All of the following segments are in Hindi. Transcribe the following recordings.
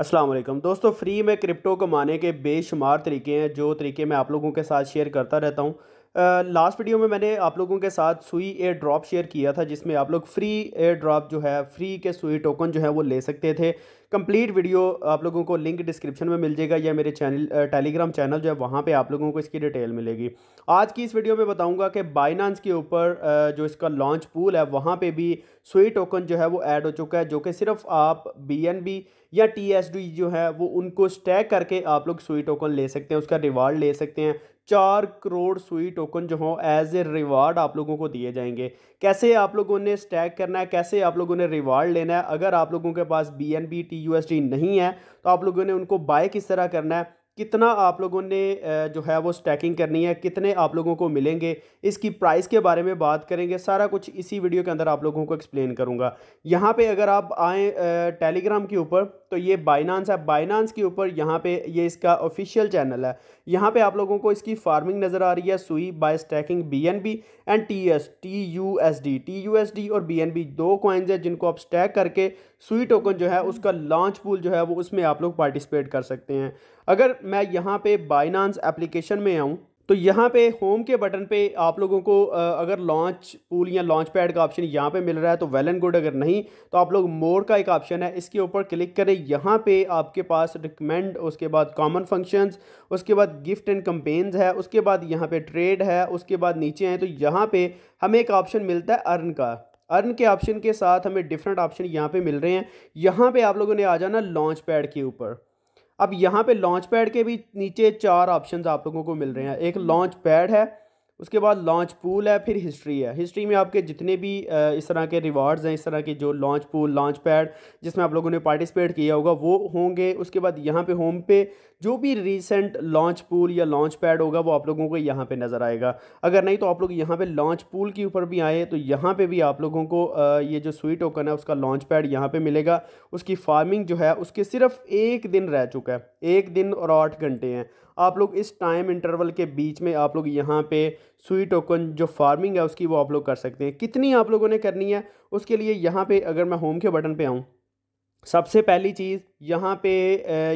असलम दोस्तों फ्री में क्रिप्टो कमाने के बेशुमार तरीके हैं जो तरीके मैं आप लोगों के साथ शेयर करता रहता हूँ लास्ट वीडियो में मैंने आप लोगों के साथ सुई एयर ड्रॉप शेयर किया था जिसमें आप लोग फ्री एयर ड्रॉप जो है फ्री के सुई टोकन जो है वो ले सकते थे कंप्लीट वीडियो आप लोगों को लिंक डिस्क्रिप्शन में मिल जाएगा या मेरे चैनल टेलीग्राम चैनल जो है वहाँ पे आप लोगों को इसकी डिटेल मिलेगी आज की इस वीडियो में बताऊँगा कि बाइनांस के ऊपर जो इसका लॉन्च पूल है वहाँ पर भी सुई टोकन जो है वो ऐड हो चुका है जो कि सिर्फ आप बी या टी जो है वो उनको स्टैक करके आप लोग सुई टोकन ले सकते हैं उसका रिवार्ड ले सकते हैं चार करोड़ सुई टोकन जो हों एज ए रिवार्ड आप लोगों को दिए जाएंगे कैसे आप लोगों ने स्टैक करना है कैसे आप लोगों ने रिवार्ड लेना है अगर आप लोगों के पास B N B T U S D नहीं है तो आप लोगों ने उनको बाय किस तरह करना है कितना आप लोगों ने जो है वो स्टैकिंग करनी है कितने आप लोगों को मिलेंगे इसकी प्राइस के बारे में बात करेंगे सारा कुछ इसी वीडियो के अंदर आप लोगों को एक्सप्लेन करूँगा यहाँ पे अगर आप आए टेलीग्राम के ऊपर तो ये बाइनांस है बाइनांस के ऊपर यहाँ पे ये इसका ऑफिशियल चैनल है यहाँ पे आप लोगों को इसकी फार्मिंग नज़र आ रही है सुई by staking B N B and T S T U S D T U S D और बी एन बी दो कॉइन्स हैं जिनको आप स्टैक करके सुई टोकन जो है उसका लॉन्च पूल जो है वो उसमें आप लोग पार्टिसिपेट कर सकते हैं अगर मैं यहाँ पे बाइनांस एप्लीकेशन में आऊँ तो यहाँ पे होम के बटन पे आप लोगों को अगर लॉन्च पूल या लॉन्च पैड का ऑप्शन यहाँ पे मिल रहा है तो वेल एंड गुड अगर नहीं तो आप लोग मोर का एक ऑप्शन है इसके ऊपर क्लिक करें यहाँ पे आपके पास रिकमेंड उसके बाद कॉमन फंक्शंस उसके बाद गिफ्ट एंड कंपेन्स है उसके बाद यहाँ पे ट्रेड है उसके बाद नीचे आए तो यहाँ पर हमें एक ऑप्शन मिलता है अर्न का अर्न के ऑप्शन के साथ हमें डिफरेंट ऑप्शन यहाँ पर मिल रहे हैं यहाँ पर आप लोगों ने आ जाना लॉन्च पैड के ऊपर अब यहाँ पे लॉन्च पैड के भी नीचे चार ऑप्शंस आप लोगों को मिल रहे हैं एक लॉन्च पैड है उसके बाद लॉन्च पूल है फिर हिस्ट्री है हिस्ट्री में आपके जितने भी इस तरह के रिवार्ड्स हैं इस तरह के जो लॉन्च पूल लॉन्च पैड जिसमें आप लोगों ने पार्टिसिपेट किया होगा वो होंगे उसके बाद यहाँ पे होम पे जो भी रिसेंट लॉन्च पूल या लॉन्च पैड होगा वो आप लोगों को यहाँ पे नज़र आएगा अगर नहीं तो आप लोग यहाँ पे लॉन्च पूल के ऊपर भी आए तो यहाँ पे भी आप लोगों को ये जो स्वीट टोकन है उसका लॉन्च पैड यहाँ पे मिलेगा उसकी फार्मिंग जो है उसके सिर्फ एक दिन रह चुका है एक दिन और आठ घंटे हैं आप लोग इस टाइम इंटरवल के बीच में आप लोग यहाँ पे सुई टोकन जो फार्मिंग है उसकी वो आप लोग कर सकते हैं कितनी आप लोगों ने करनी है उसके लिए यहाँ पे अगर मैं होम के बटन पे आऊँ सबसे पहली चीज़ यहाँ पे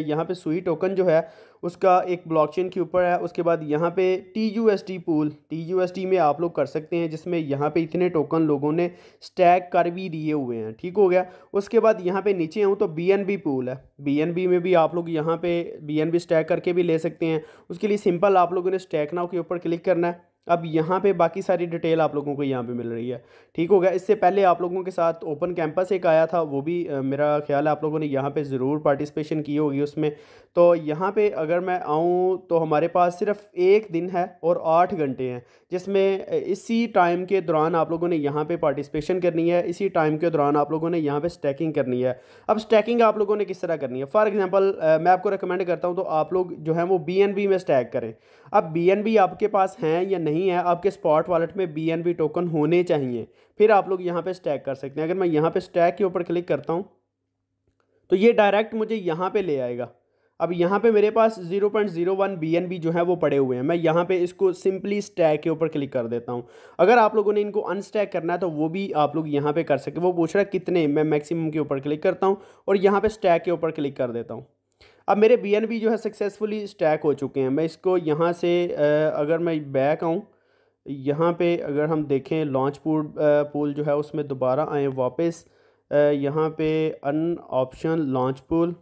यहाँ पे सुई टोकन जो है उसका एक ब्लॉकचेन के ऊपर है उसके बाद यहाँ पे T U S T pool T U S T में आप लोग कर सकते हैं जिसमें यहाँ पे इतने टोकन लोगों ने स्टैक कर भी दिए हुए हैं ठीक हो गया उसके बाद यहाँ पे नीचे आऊँ तो बी एन बी पूल है बी एन बी में भी आप लोग यहाँ पे बी एन बी स्टैक करके भी ले सकते हैं उसके लिए सिंपल आप लोगों ने स्टैक नाव के ऊपर क्लिक करना है अब यहाँ पे बाकी सारी डिटेल आप लोगों को यहाँ पे मिल रही है ठीक हो गया इससे पहले आप लोगों के साथ ओपन कैंपस एक आया था वो भी आ, मेरा ख्याल है आप लोगों ने यहाँ पे ज़रूर पार्टिसिपेशन की होगी उसमें तो यहाँ पे अगर मैं आऊँ तो हमारे पास सिर्फ एक दिन है और आठ घंटे हैं जिसमें इसी टाइम के दौरान आप लोगों ने यहाँ पर पार्टिसपेशन करनी है इसी टाइम के दौरान आप लोगों ने यहाँ पर स्टैकिंग करनी है अब स्टैकिंग आप लोगों ने किस तरह करनी है फॉर एग्ज़ाम्पल मैं आपको रिकमेंड करता हूँ तो आप लोग जो है वो बी में स्टैक करें अब बी आपके पास हैं या नहीं नहीं है आपके स्पॉट वॉलेट में बी टोकन होने चाहिए फिर आप लोग यहाँ पे स्टैक कर सकते हैं अगर मैं यहाँ पे स्टैक के ऊपर क्लिक करता हूँ तो ये डायरेक्ट मुझे यहाँ पे ले आएगा अब यहाँ पे मेरे पास 0.01 BNB जो है वो पड़े हुए हैं मैं यहाँ पे इसको सिंपली स्टैक के ऊपर क्लिक कर देता हूँ अगर आप लोगों ने इनको अनस्टैक करना है तो वो भी आप लोग यहाँ पे कर सके वो पूछ रहा है कितने मैं मैक्सिमम के ऊपर क्लिक करता हूँ और यहाँ पे स्टैक के ऊपर क्लिक कर देता हूँ अब मेरे बी जो है सक्सेसफुली स्टैक हो चुके हैं मैं इसको यहाँ से अगर मैं बैक आऊँ यहाँ पे अगर हम देखें लॉन्च पूल पूल जो है उसमें दोबारा आए वापस यहाँ पे अन ऑप्शन लॉन्च पूल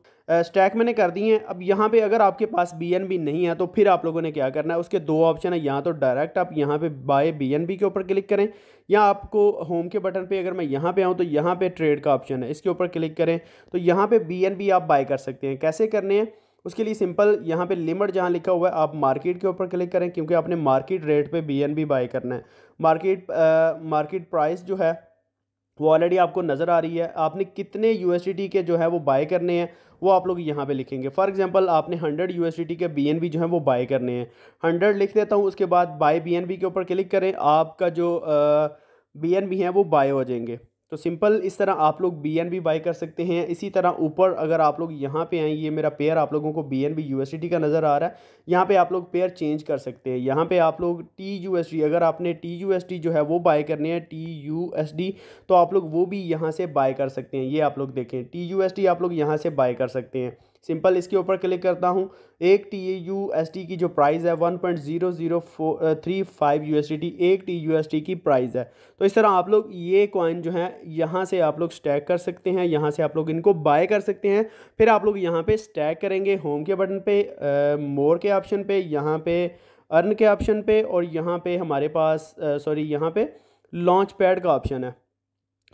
स्टैक मैंने कर दी हैं अब यहाँ पे अगर आपके पास बी नहीं है तो फिर आप लोगों ने क्या करना है उसके दो ऑप्शन है यहाँ तो डायरेक्ट आप यहाँ पे बाय बी के ऊपर क्लिक करें या आपको होम के बटन पे अगर मैं यहाँ पे आऊँ तो यहाँ पे ट्रेड का ऑप्शन है इसके ऊपर क्लिक करें तो यहाँ पे बी आप बाय कर सकते हैं कैसे करने हैं उसके लिए सिंपल यहाँ पे लिमिट जहाँ लिखा हुआ है आप मार्केट के ऊपर क्लिक करें क्योंकि आपने मार्केट रेट पे बी बाय करना है मार्केट मार्केट प्राइस जो है वो ऑलरेडी आपको नज़र आ रही है आपने कितने यू के जो है वो बाय करने हैं वो आप लोग यहाँ पे लिखेंगे फॉर एग्जांपल आपने 100 यू के बीएनबी जो है वो बाय करने हैं 100 लिख देता हूँ उसके बाद बाय बीएनबी के ऊपर क्लिक करें आपका जो बीएनबी है वो बाय हो जाएंगे तो सिंपल इस तरह आप लोग बी एन बी बाई कर सकते हैं इसी तरह ऊपर अगर आप लोग यहाँ पे आएँ ये मेरा पेयर आप लोगों को B N B U S का नज़र आ रहा है यहाँ पे आप लोग पेयर चेंज कर सकते हैं यहाँ पे आप लोग टी यू एस डी अगर आपने टी यू एस डी जो है वो बाई करने हैं टी यू एस डी तो आप लोग वो भी यहाँ से बाय कर सकते हैं ये आप लोग देखें टी यू एस डी आप लोग यहाँ से बाय कर सकते हैं सिंपल इसके ऊपर क्लिक करता हूँ एक टी यू एस टी की जो प्राइस है one point zero zero four three five U S T T एक टी यू एस टी की प्राइस है तो इस तरह आप लोग ये कॉइन जो है यहाँ से आप लोग स्टैक कर सकते हैं यहाँ से आप लोग इनको बाय कर सकते हैं फिर आप लोग यहाँ पे स्टैक करेंगे होम के बटन पे मोर uh, के ऑप्शन पे यहाँ पे अर्न के ऑप्शन पे और यहाँ पे हमारे पास सॉरी uh, यहाँ पे लॉन्च पैड का ऑप्शन है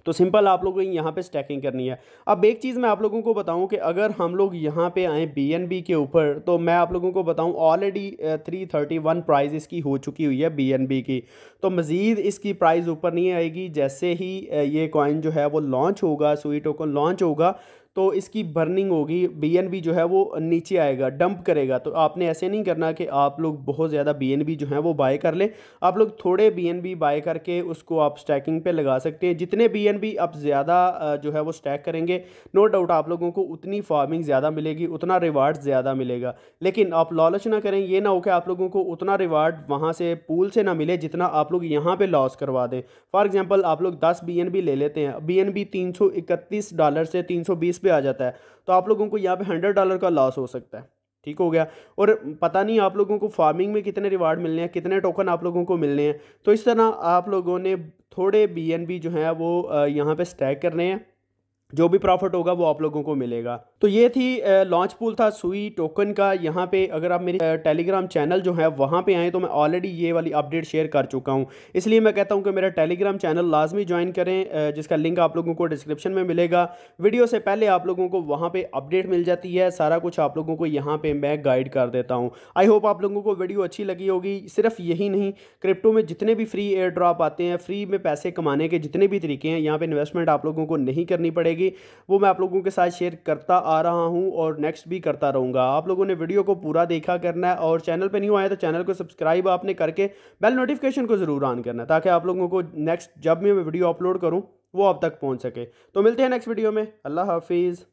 तो सिंपल आप लोगों को यहाँ पे स्टैकिंग करनी है अब एक चीज़ मैं आप लोगों को बताऊँ कि अगर हम लोग यहाँ पे आए बी के ऊपर तो मैं आप लोगों को बताऊँ already three thirty one prize इसकी हो चुकी हुई है बी की तो मज़ीद इसकी प्राइज़ ऊपर नहीं आएगी जैसे ही ये कॉइन जो है वो लॉन्च होगा सुई टोकन लॉन्च होगा तो इसकी बर्निंग होगी बी जो है वो नीचे आएगा डंप करेगा तो आपने ऐसे नहीं करना कि आप लोग बहुत ज़्यादा बी जो है वो बाय कर लें आप लोग थोड़े बी बाय करके उसको आप स्टैकिंग पे लगा सकते हैं जितने बी आप ज़्यादा जो है वो स्टैक करेंगे नो डाउट आप लोगों को उतनी फार्मिंग ज़्यादा मिलेगी उतना रिवार्ड ज़्यादा मिलेगा लेकिन आप लॉलच ना करें ये ना हो कि आप लोगों को उतना रिवार्ड वहाँ से पूल से ना मिले जितना आप लोग यहाँ पर लॉस करवा दें फॉर एग्ज़ाम्पल आप लोग दस बी ले लेते हैं बी एन डॉलर से तीन पे आ जाता है तो आप लोगों को यहाँ पे हंड्रेड डॉलर का लॉस हो सकता है ठीक हो गया और पता नहीं आप लोगों को फार्मिंग में कितने रिवार्ड मिलने हैं कितने टोकन आप लोगों को मिलने हैं तो इस तरह आप लोगों ने थोड़े बी जो है वो यहाँ पर स्टैक करने हैं जो भी प्रॉफिट होगा वो आप लोगों को मिलेगा तो ये थी लॉन्च पूल था सुई टोकन का यहाँ पे अगर आप मेरे टेलीग्राम चैनल जो है वहाँ पे आएँ तो मैं ऑलरेडी ये वाली अपडेट शेयर कर चुका हूँ इसलिए मैं कहता हूँ कि मेरा टेलीग्राम चैनल लाजमी ज्वाइन करें जिसका लिंक आप लोगों को डिस्क्रिप्शन में मिलेगा वीडियो से पहले आप लोगों को वहाँ पर अपडेट मिल जाती है सारा कुछ आप लोगों को यहाँ पर मैं गाइड कर देता हूँ आई होप आप लोगों को वीडियो अच्छी लगी होगी सिर्फ यही नहीं क्रिप्टो में जितने भी फ्री एयर ड्रॉप आते हैं फ्री में पैसे कमाने के जितने भी तरीके हैं यहाँ पर इन्वेस्टमेंट आप लोगों को नहीं करनी पड़ेगी रहेगी वो मैं आप लोगों के साथ शेयर करता आ रहा हूँ और नेक्स्ट भी करता रहूँगा आप लोगों ने वीडियो को पूरा देखा करना है और चैनल पर न्यू आया तो चैनल को सब्सक्राइब आपने करके बेल नोटिफिकेशन को ज़रूर ऑन करना है ताकि आप लोगों को नेक्स्ट जब भी मैं वीडियो अपलोड करूँ वो आप तक पहुँच सके तो मिलते हैं नेक्स्ट वीडियो में अल्लाह हाफिज़